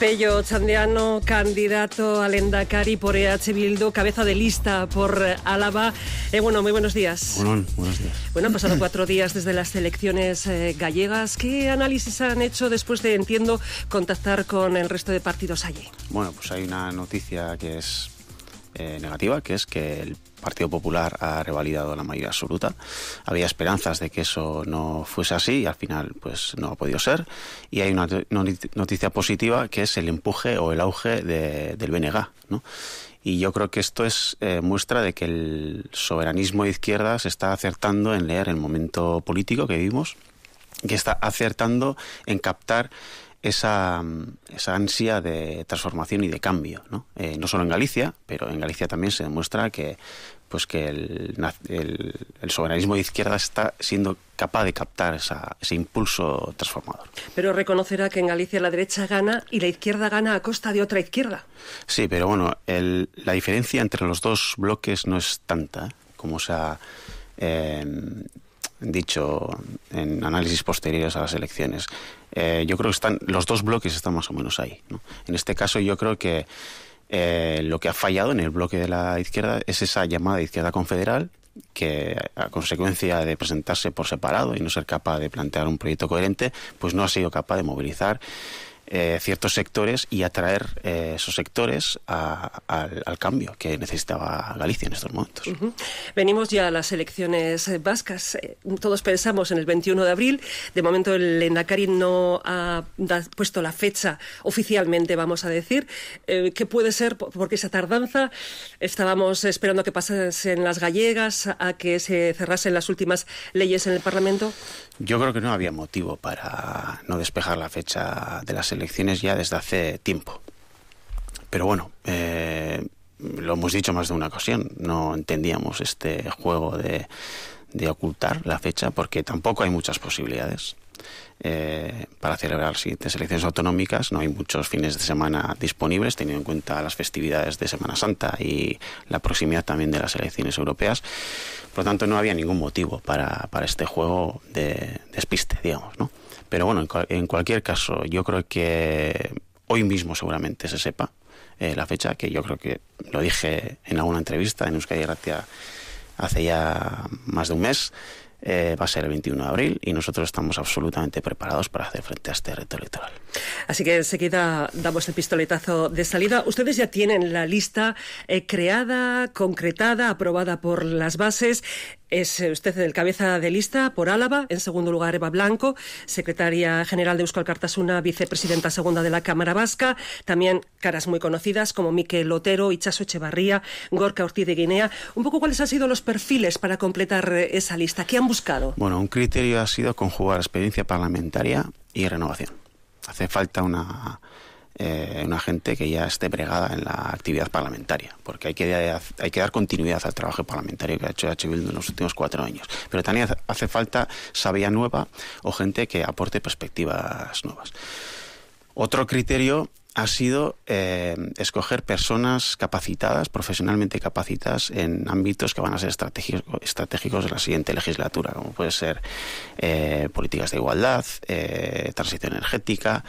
Pello Chandiano, candidato al Endacari por EH Bildu, cabeza de lista por Álava. Eh, bueno, muy buenos días. Bueno, buenos días. Bueno, han pasado cuatro días desde las elecciones eh, gallegas. ¿Qué análisis han hecho después de, entiendo, contactar con el resto de partidos allí? Bueno, pues hay una noticia que es eh, negativa, que es que el Partido Popular ha revalidado la mayoría absoluta. Había esperanzas de que eso no fuese así y al final pues no ha podido ser. Y hay una noticia positiva que es el empuje o el auge del BNG. ¿no? Y yo creo que esto es eh, muestra de que el soberanismo de izquierda se está acertando en leer el momento político que vivimos, que está acertando en captar Mm, esa, ansia de transformación y de cambio, ¿no? Eh, no solo en Galicia, pero en Galicia también se demuestra que pues que el, soberanismo de izquierda está siendo capaz de captar ese impulso transformador. Pero reconocerá que en Galicia la derecha gana y la izquierda gana a costa de otra izquierda. Sí, pero bueno, la diferencia entre los dos bloques no es tanta ¿eh? como sea dicho en análisis posteriores a las elecciones. Eh, yo creo que están los dos bloques están más o menos ahí. En este caso yo creo que eh, lo que ha fallado en el bloque de la izquierda es esa llamada izquierda confederal que a consecuencia de presentarse por separado y no ser capaz de plantear un proyecto coherente, pues no ha sido capaz de movilizar eh, ciertos sectores y atraer eh, esos sectores al, cambio que necesitaba Galicia en estos momentos. Venimos ya a las elecciones vascas. Eh, todos pensamos en el 21 de abril. De momento el Endacari no ha puesto la fecha oficialmente, vamos a decir. ¿Qué puede ser? por qué esa tardanza estábamos esperando que pasasen las gallegas, a que se cerrasen las últimas leyes en el Parlamento. Yo creo que no había motivo para no despejar la fecha de las elecciones elecciones ya desde hace tiempo. Pero bueno, eh, lo hemos dicho más de una ocasión, no entendíamos este juego de, ocultar la fecha porque tampoco hay muchas posibilidades. Eh, para celebrar siguientes elecciones autonómicas. No hay muchos fines de semana disponibles, teniendo en cuenta las festividades de Semana Santa y la proximidad también de las elecciones europeas. Por lo tanto, no había ningún motivo para, para este juego de despiste, digamos, ¿no? Pero bueno, en, cualquier caso, yo creo que hoy mismo seguramente se sepa eh, la fecha, que yo creo que lo dije en alguna entrevista en Euskadi Gracia hace ya más de un mes. Eh, va a ser el 21 de abril y nosotros estamos absolutamente preparados para hacer frente a este reto electoral. Así que enseguida damos el pistoletazo de salida. Ustedes ya tienen la lista eh, creada, concretada, aprobada por las bases. Es eh, usted el cabeza de lista por Álava, en segundo lugar Eva Blanco, secretaria general de Euskal Cartasuna, vicepresidenta segunda de la Cámara Vasca, también caras muy conocidas como Miquel Lotero, Ichaso Echevarría, Gorka Ortiz de Guinea. Un poco cuáles han sido los perfiles para completar eh, esa lista, ¿qué han buscado? Bueno, un criterio ha sido conjugar experiencia parlamentaria y renovación. Hace falta una eh, una gente que ya esté bregada en la actividad parlamentaria, porque hay que, dar continuidad al trabajo parlamentario que ha hecho H. en los últimos cuatro años. Pero también hace falta sabía nueva o gente que aporte perspectivas nuevas. Otro criterio ha sido eh, escoger personas capacitadas, profesionalmente capacitadas, en ámbitos que van a ser estratégicos de la siguiente legislatura, como puede ser eh, políticas de igualdad, transición energética,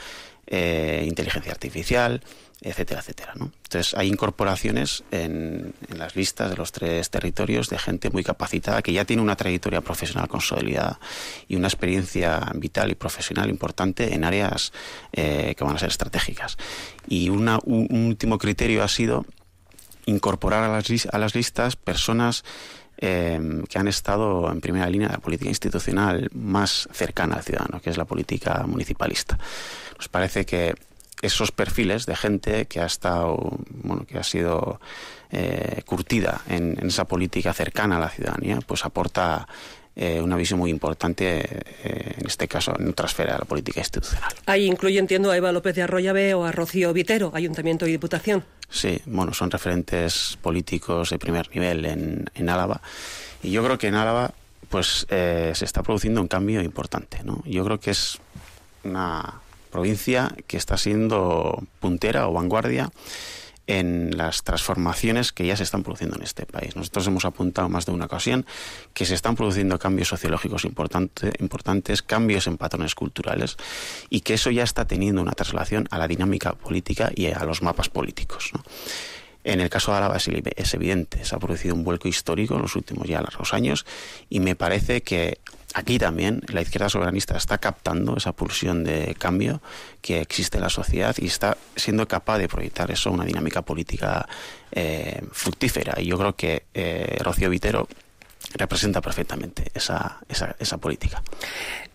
eh, inteligencia artificial, etcétera, etcétera. ¿no? Entonces hay incorporaciones en, las listas de los tres territorios de gente muy capacitada que ya tiene una trayectoria profesional consolidada y una experiencia vital y profesional importante en áreas eh, que van a ser estratégicas. Y un último criterio ha sido incorporar a las, a las listas personas Em, que han estado en primera línea de la política institucional más cercana al ciudadano, que es la política municipalista. Nos parece que esos perfiles de gente que ha estado, bueno, que ha sido eh, curtida en, en, esa política cercana a la ciudadanía, pues aporta eh, una visión muy importante, eh, en este caso, en otra esfera de la política institucional. Ahí incluye, entiendo, a Eva López de Arroyave o a Rocío Vitero, Ayuntamiento y Diputación. Sí, bueno, son referentes políticos de primer nivel en, en Álava. Y yo creo que en Álava pues eh, se está produciendo un cambio importante. ¿no? Yo creo que es una provincia que está siendo puntera o vanguardia en las transformaciones que ya se están produciendo en este país. Nosotros hemos apuntado más de una ocasión que se están produciendo cambios sociológicos importantes, cambios en patrones culturales y que eso ya está teniendo una traslación a la dinámica política y a los mapas políticos. En el caso de Álava es evidente, se ha producido un vuelco histórico en los últimos ya largos años y me parece que Aquí también la izquierda soberanista está captando esa pulsión de cambio que existe en la sociedad y está siendo capaz de proyectar eso una dinámica política eh, fructífera. Y yo creo que eh, Rocío Vitero representa perfectamente esa, esa, política.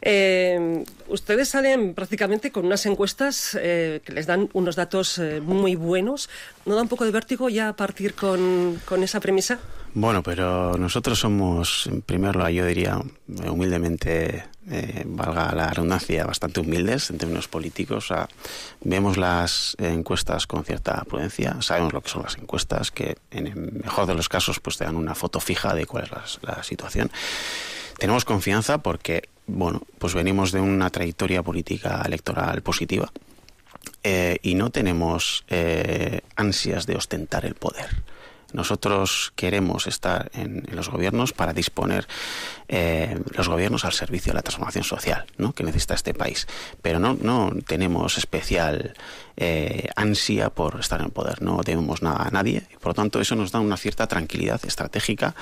Eh, ustedes salen prácticamente con unas encuestas que les dan unos datos muy buenos. ¿No da un poco de vértigo ya partir con esa premisa? Bueno, pero nosotros somos, en primer lugar, yo diría eh, humildemente, eh, valga la redundancia, bastante humildes en términos políticos. vemos las encuestas con cierta prudencia, sabemos lo que son las encuestas, que en el mejor de los casos pues te dan una foto fija de cuál es la, situación. Tenemos confianza porque, bueno, pues venimos de una trayectoria política electoral positiva eh, y no tenemos ansias de ostentar el poder. Nosotros queremos estar en, los gobiernos para disponer eh, los gobiernos al servicio de la transformación social ¿no? que necesita este país. Pero no, no tenemos especial eh, ansia por estar en el poder, no debemos nada a nadie. Y por lo tanto, eso nos da una cierta tranquilidad estratégica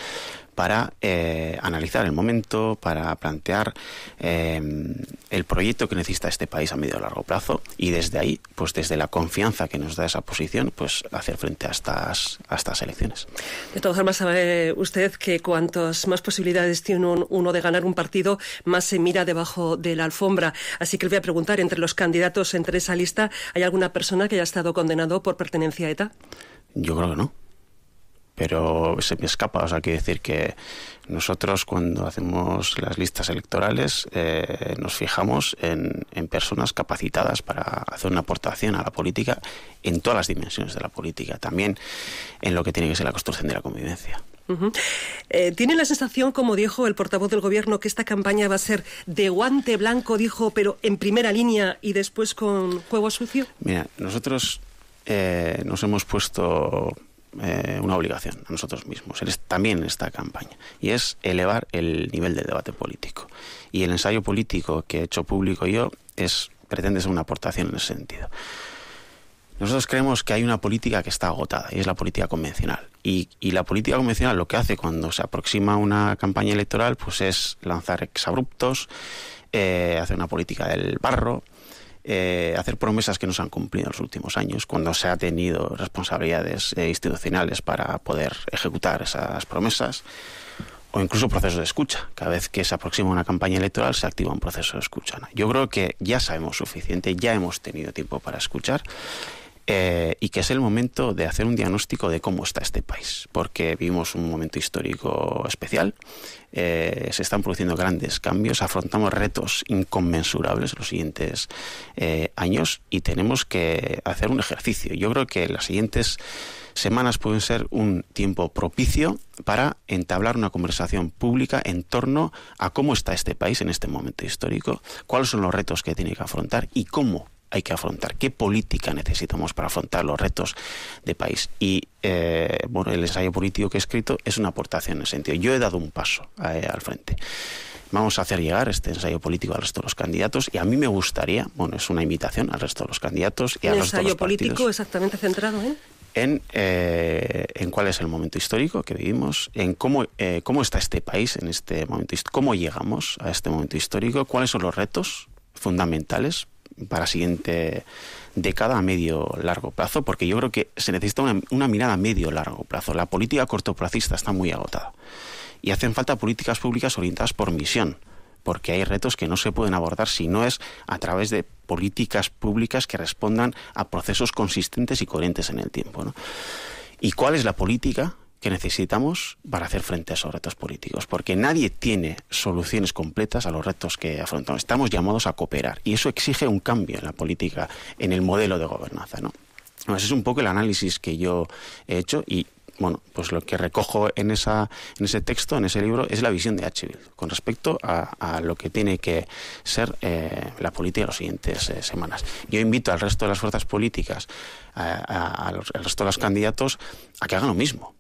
para eh, analizar el momento, para plantear em, el proyecto que necesita este país a medio y largo plazo y desde ahí, pues desde la confianza que nos da esa posición, pues hacer frente a estas, elecciones. De todas formas, sabe usted que cuantas más posibilidades tiene uno de ganar un partido, más se mira debajo de la alfombra. Así que le voy a preguntar, entre los candidatos, entre esa lista, ¿hay alguna persona que haya estado condenado por pertenencia a ETA? Yo creo que no pero se me escapa, o sea, quiero decir que nosotros cuando hacemos las listas electorales eh, nos fijamos en, personas capacitadas para hacer una aportación a la política en todas las dimensiones de la política, también en lo que tiene que ser la construcción de la convivencia. Eh, tiene la sensación, como dijo el portavoz del gobierno, que esta campaña va a ser de guante blanco, dijo, pero en primera línea y después con juego sucio. Mira, nosotros eh, nos hemos puesto eh, una obligación a nosotros mismos, también en esta campaña, y es elevar el nivel del debate político. Y el ensayo político que he hecho público yo es pretende ser una aportación en ese sentido. Nosotros creemos que hay una política que está agotada y es la política convencional. Y, la política convencional lo que hace cuando se aproxima una campaña electoral pues es lanzar exabruptos, eh, hacer una política del barro, eh, hacer promesas que no se han cumplido en los últimos años, cuando se ha tenido responsabilidades eh, institucionales para poder ejecutar esas promesas, o incluso procesos de escucha. Cada vez que se aproxima una campaña electoral se activa un proceso de escucha. Yo creo que ya sabemos suficiente, ya hemos tenido tiempo para escuchar eh, y que es el momento de hacer un diagnóstico de cómo está este país, porque vivimos un momento histórico especial, eh, se están produciendo grandes cambios, afrontamos retos inconmensurables los siguientes eh, años y tenemos que hacer un ejercicio. Yo creo que las siguientes semanas pueden ser un tiempo propicio para entablar una conversación pública en torno a cómo está este país en este momento histórico, cuáles son los retos que tiene que afrontar y cómo hay que afrontar, qué política necesitamos para afrontar los retos de país. Y eh, bueno, el ensayo político que he escrito es una aportación en ese sentido. Yo he dado un paso eh, al frente. Vamos a hacer llegar este ensayo político al resto de los candidatos y a mí me gustaría, bueno, es una invitación al resto de los candidatos y a ensayo político exactamente centrado en? En, eh, en, cuál es el momento histórico que vivimos, en cómo, cómo está este país en este momento, histórico. cómo llegamos a este momento histórico, cuáles son los retos fundamentales para la siguiente década a medio largo plazo, porque yo creo que se necesita una, mirada a medio largo plazo. La política cortoplacista está muy agotada y hacen falta políticas públicas orientadas por misión porque hay retos que no se pueden abordar si no es a través de políticas públicas que respondan a procesos consistentes y coherentes en el tiempo. ¿Y cuál es la política que necesitamos para hacer frente a esos retos políticos, porque nadie tiene soluciones completas a los retos que afrontamos. Estamos llamados a cooperar y eso exige un cambio en la política, en el modelo de gobernanza, ¿no? ese es un poco el análisis que yo he hecho y bueno, pues lo que recojo en, esa, en ese texto, en ese libro, es la visión de Archibald, con respecto a, lo que tiene que ser eh, la política en las siguientes eh, semanas. Yo invito al resto de las fuerzas políticas, a, al resto de los candidatos, a que hagan lo mismo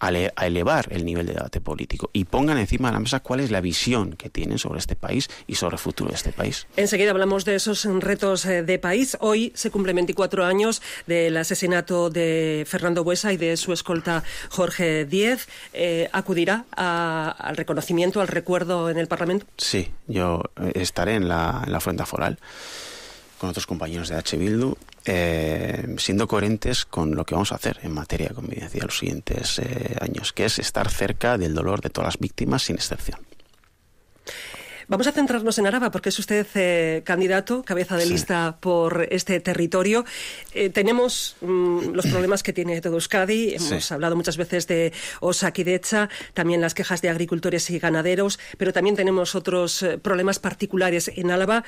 a, elevar el nivel de debate político y pongan encima de la mesa cuál es la visión que tienen sobre este país y sobre el futuro de este país. Enseguida hablamos de esos retos eh, de país. Hoy se cumplen 24 años del asesinato de Fernando Buesa y de su escolta Jorge Diez. Eh, ¿Acudirá al reconocimiento, al recuerdo en el Parlamento? Sí, yo eh, estaré en la, en la Foral con otros compañeros de H. Bildu, eh, siendo coherentes con lo que vamos a hacer en materia de convivencia los siguientes eh, años, que es estar cerca del dolor de todas las víctimas sin excepción. Vamos a centrarnos en Araba, porque es usted eh, candidato, cabeza de lista por este territorio. tenemos mm, los problemas que tiene todo Euskadi. Hemos hablado muchas veces de Osakidecha, también las quejas de agricultores y ganaderos, pero también tenemos otros problemas particulares en Álava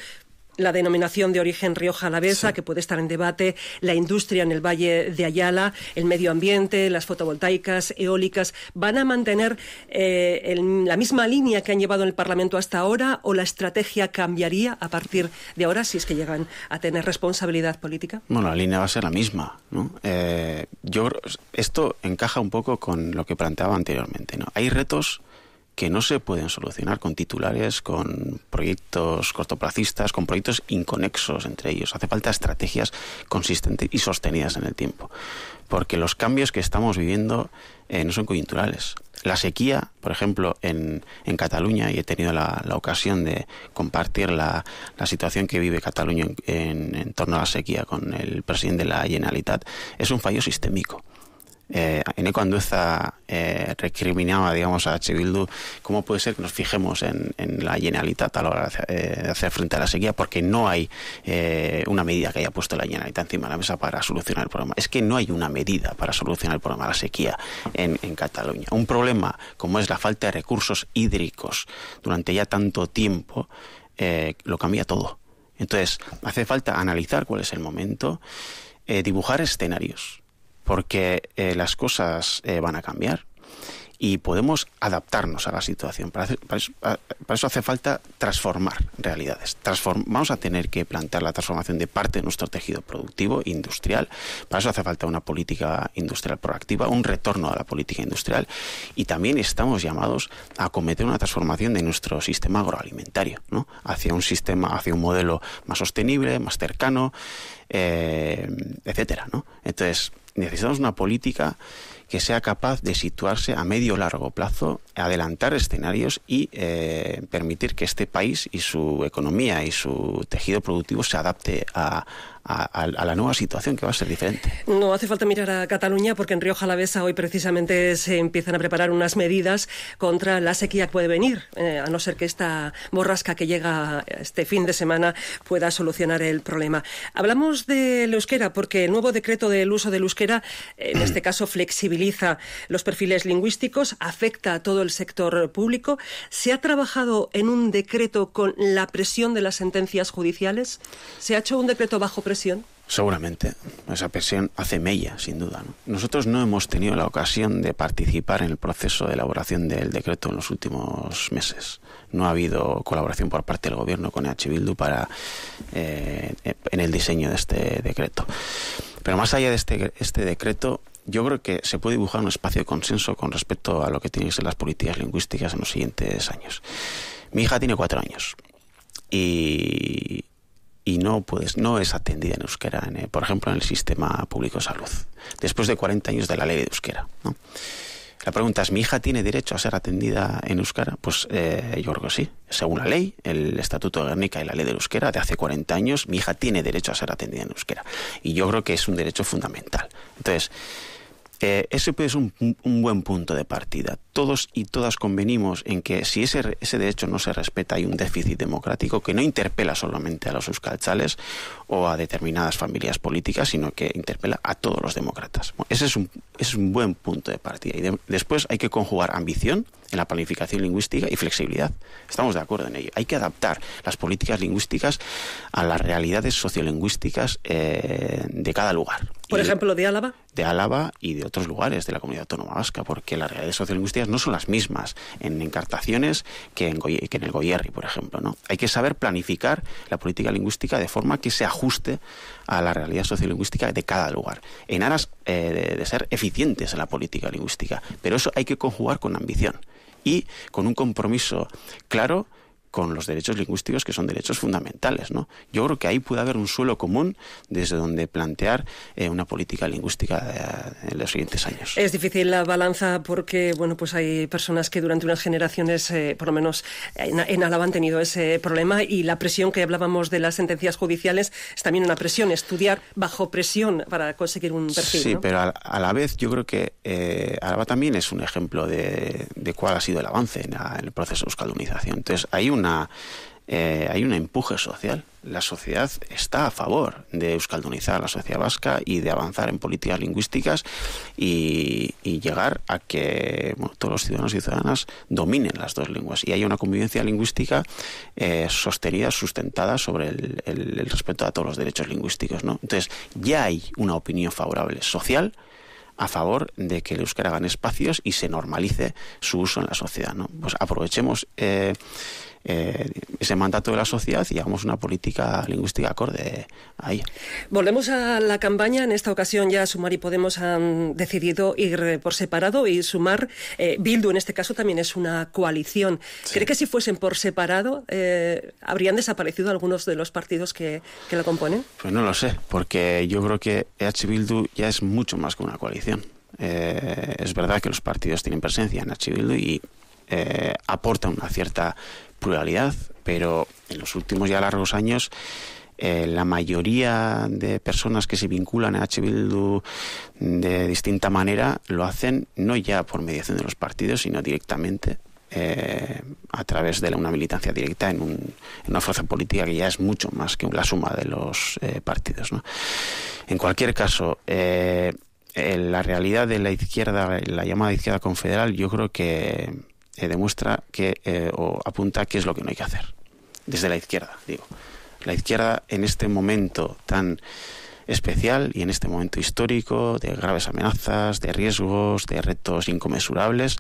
la denominación de origen Rioja Alavesa, que puede estar en debate, la industria en el Valle de Ayala, el medio ambiente, las fotovoltaicas, eólicas, ¿van a mantener eh, la misma línea que han llevado en el Parlamento hasta ahora o la estrategia cambiaría a partir de ahora si es que llegan a tener responsabilidad política? Bueno, la línea va a ser la misma. ¿no? Eh, yo, esto encaja un poco con lo que planteaba anteriormente. ¿no? Hay retos que no se pueden solucionar con titulares, con proyectos cortoplacistas, con proyectos inconexos entre ellos. Hace falta estrategias consistentes y sostenidas en el tiempo, porque los cambios que estamos viviendo eh, no son coyunturales. La sequía, por ejemplo, en, Cataluña, y he tenido la, ocasión de compartir la, situación que vive Cataluña en, en, en torno a la sequía con el presidente de la Generalitat, es un fallo sistémico eh, Eneco eh, recriminaba, digamos, a Bildu cómo puede ser que nos fijemos en, la Generalitat a la hora de, eh, hacer frente a la sequía, porque no hay eh, una medida que haya puesto la Generalitat encima de la mesa para solucionar el problema. Es que no hay una medida para solucionar el problema de la sequía en, Cataluña. Un problema como es la falta de recursos hídricos durante ya tanto tiempo lo cambia todo. Entonces, hace falta analizar cuál es el momento, dibujar escenarios porque eh, las cosas eh, van a cambiar y podemos adaptarnos a la situación. Para, eso, hace falta transformar realidades. vamos a tener que plantear la transformación de parte de nuestro tejido productivo industrial. Para eso hace falta una política industrial proactiva, un retorno a la política industrial. Y también estamos llamados a acometer una transformación de nuestro sistema agroalimentario, ¿no? hacia un sistema, hacia un modelo más sostenible, más cercano, eh, etcétera. ¿no? Entonces, necesitamos una política que sea capaz de situarse a medio largo plazo, adelantar escenarios y eh, permitir que este país y su economía y su tejido productivo se adapte a, a, la nueva situación que va a ser diferente. No hace falta mirar a Cataluña porque en Río Jalavesa hoy precisamente se empiezan a preparar unas medidas contra la sequía que puede venir, eh, a no ser que esta borrasca que llega este fin de semana pueda solucionar el problema. Hablamos de euskera porque el nuevo decreto del uso del euskera, en este caso, flexibiliza los perfiles lingüísticos, afecta a todo el sector público. ¿Se ha trabajado en un decreto con la presión de las sentencias judiciales? ¿Se ha hecho un decreto bajo presión? Seguramente. Esa presión hace mella, sin duda. Nosotros no hemos tenido la ocasión de participar en el proceso de elaboración del decreto en los últimos meses. No ha habido colaboración por parte del Gobierno con e H. Bildu para, eh, eh, en el diseño de este decreto. Pero más allá de este, este decreto, yo creo que se puede dibujar un espacio de consenso con respecto a lo que tienen que ser las políticas lingüísticas en los siguientes años. Mi hija tiene cuatro años y, y no, puedes no es atendida en euskera, eh, por ejemplo, en el sistema público de salud, después de 40 años de la ley de euskera. La pregunta es, ¿mi hija tiene derecho a ser atendida en euskera? Pues eh, yo creo que sí. Según la ley, el Estatuto de Guernica y la ley de euskera de hace 40 años, mi hija tiene derecho a ser atendida en euskera. Y yo creo que es un derecho fundamental. Entonces, eh, ese es un, un, buen punto de partida todos y todas convenimos en que si ese, ese derecho no se respeta hay un déficit democrático que no interpela solamente a los euskalchales o a determinadas familias políticas, sino que interpela a todos los demócratas. ese es un, buen punto de partida. Y después hay que conjugar ambición en la planificación lingüística y flexibilidad. Estamos de acuerdo en ello. Hay que adaptar las políticas lingüísticas a las realidades sociolingüísticas eh, de cada lugar. Por ejemplo, de Álava. De Álava y de otros lugares de la comunidad autónoma vasca, porque las realidades sociolingüísticas no son las mismas en encartaciones que en, el Goyerri, por ejemplo. ¿no? Hay que saber planificar la política lingüística de forma que se ajuste a la realidad sociolingüística de cada lugar, en aras eh, de ser eficientes en la política lingüística. Pero eso hay que conjugar con ambición y con un compromiso claro con los derechos lingüísticos que son derechos fundamentales. ¿no? Yo creo que ahí puede haber un suelo común desde donde plantear eh, una política lingüística eh, en los siguientes años. Es difícil la balanza porque bueno, pues hay personas que durante unas generaciones, eh, por lo menos en, Álava, han tenido ese problema y la presión que hablábamos de las sentencias judiciales es también una presión, estudiar bajo presión para conseguir un perfil. Sí, pero a, la vez yo creo que eh, Álava también es un ejemplo de, cuál ha sido el avance en, el proceso de euskaldunización. Entonces, hay un eh, hay un empuje social. La sociedad está a favor de euskaldonizar a la sociedad vasca y de avanzar en políticas lingüísticas y, llegar a que todos los ciudadanos y ciudadanas dominen las dos lenguas y hay una convivencia lingüística eh, sostenida, sustentada sobre el, respeto a todos los derechos lingüísticos. Entonces, ya hay una opinión favorable social a favor de que el euskera hagan espacios y se normalice su uso en la sociedad. Pues aprovechemos. Eh, eh, ese mandato de la sociedad y hagamos una política lingüística acorde ahí. Volvemos a la campaña. En esta ocasión ya Sumar y Podemos han decidido ir por separado y Sumar, eh, Bildu en este caso también es una coalición. ¿Cree que si fuesen por separado eh, habrían desaparecido algunos de los partidos que, que la componen? Pues no lo sé, porque yo creo que EH Bildu ya es mucho más que una coalición. es verdad que los partidos tienen presencia en H. Bildu y eh, aportan una cierta pluralidad, pero en los últimos ya largos años eh, la mayoría de personas que se vinculan a H. Bildu de distinta manera lo hacen no ya por mediación de los partidos, sino directamente eh, a través de una militancia directa en, una fuerza política que ya es mucho más que la suma de los eh, partidos. En cualquier caso, la realidad de la izquierda, la llamada izquierda confederal, yo creo que eh, demuestra que, eh, o apunta qué es lo que no hay que hacer. Desde la izquierda, digo. La izquierda en este momento tan especial y en este momento histórico de graves amenazas, de riesgos, de retos inconmensurables,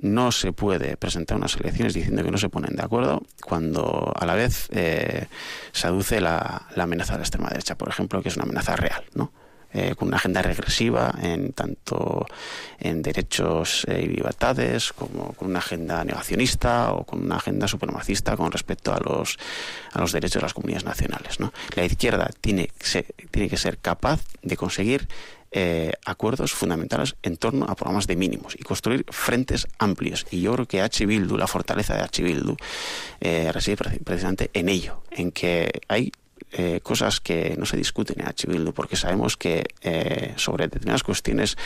no se puede presentar unas elecciones diciendo que no se ponen de acuerdo cuando a la vez eh, se aduce la, la, amenaza de la extrema derecha, por ejemplo, que es una amenaza real, ¿no? Eh, con una agenda regresiva en tanto en derechos eh, y libertades como con una agenda negacionista o con una agenda supremacista con respecto a los, a los derechos de las comunidades nacionales. La izquierda tiene, tiene que ser capaz de conseguir eh, acuerdos fundamentales en torno a programas de mínimos y construir frentes amplios. Y yo creo que H. Bildu, la fortaleza de H. Bildu, reside precisamente en ello, en que hay eh, cosas que no se discuten en H. Bildu, porque sabemos que eh, sobre determinadas cuestiones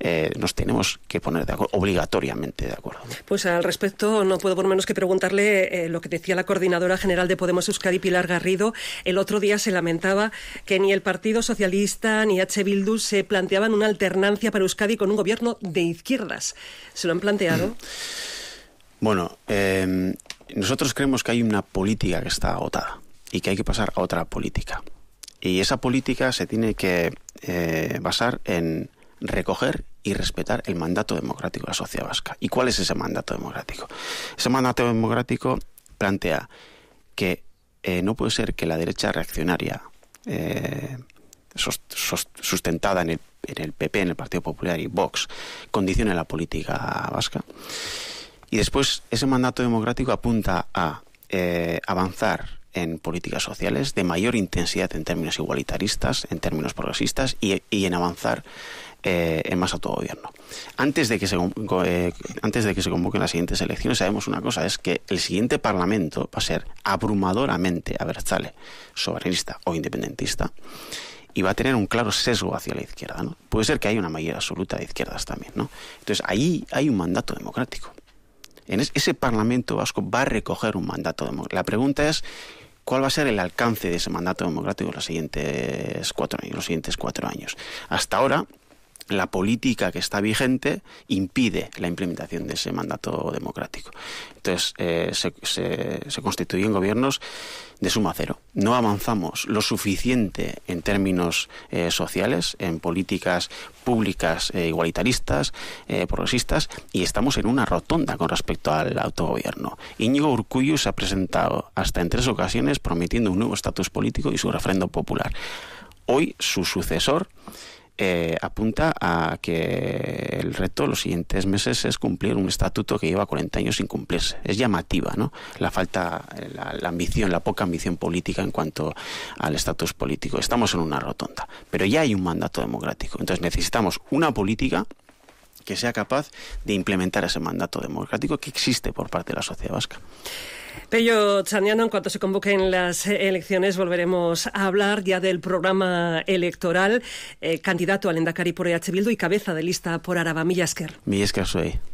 eh, nos tenemos que poner de acuerdo, obligatoriamente de acuerdo. Pues al respecto, no puedo por menos que preguntarle lo que decía la coordinadora general de Podemos Euskadi, Pilar Garrido. El otro día se lamentaba que ni el Partido Socialista ni H. Bildu se planteaban una alternancia para Euskadi con un gobierno de izquierdas. ¿Se lo han planteado? Mm. Bueno, nosotros creemos que hay una política que está agotada y que hay que pasar a otra política. Y esa política se tiene que eh, basar en recoger y respetar el mandato democrático de la sociedad vasca. ¿Y cuál es ese mandato democrático? Ese mandato democrático plantea que eh, no puede ser que la derecha reaccionaria eh, sustentada en el, PP, en el Partido Popular y Vox, condicione la política vasca. Y después ese mandato democrático apunta a avanzar en políticas sociales de mayor intensidad en términos igualitaristas, en términos progresistas y, en avanzar eh, en más autogobierno. Antes de, que se, eh, antes de que se convoquen las siguientes elecciones, sabemos una cosa, es que el siguiente Parlamento va a ser abrumadoramente a ¿sale? soberanista o independentista, y va a tener un claro sesgo hacia la izquierda. ¿no? Puede ser que haya una mayoría absoluta de izquierdas también. ¿no? Entonces, ahí hay un mandato democrático en ese Parlamento vasco va a recoger un mandato democrático. La pregunta es cuál va a ser el alcance de ese mandato democrático en los siguientes cuatro años, los siguientes cuatro años. Hasta ahora, la política que está vigente impide la implementación de ese mandato democrático. Entonces, eh, se, constituyen gobiernos de suma cero. No avanzamos lo suficiente en términos eh, sociales, en políticas públicas eh, igualitaristas, progresistas, y estamos en una rotonda con respecto al autogobierno. Íñigo Urcuyo se ha presentado hasta en tres ocasiones prometiendo un nuevo estatus político y su refrendo popular. Hoy su sucesor eh, apunta a que el reto de los siguientes meses es cumplir un estatuto que lleva 40 años sin cumplirse. Es llamativa, ¿no? La falta, la ambición, la poca ambición política en cuanto al estatus político. Estamos en una rotonda, pero ya hay un mandato democrático. Entonces necesitamos una política que sea capaz de implementar ese mandato democrático que existe por parte de la sociedad vasca. Pello Chaniano, en cuanto se convoquen las elecciones, volveremos a hablar ya del programa electoral. Eh, candidato al Endacari por EH Bildu y cabeza de lista por Araba Millasker. Millasker soy.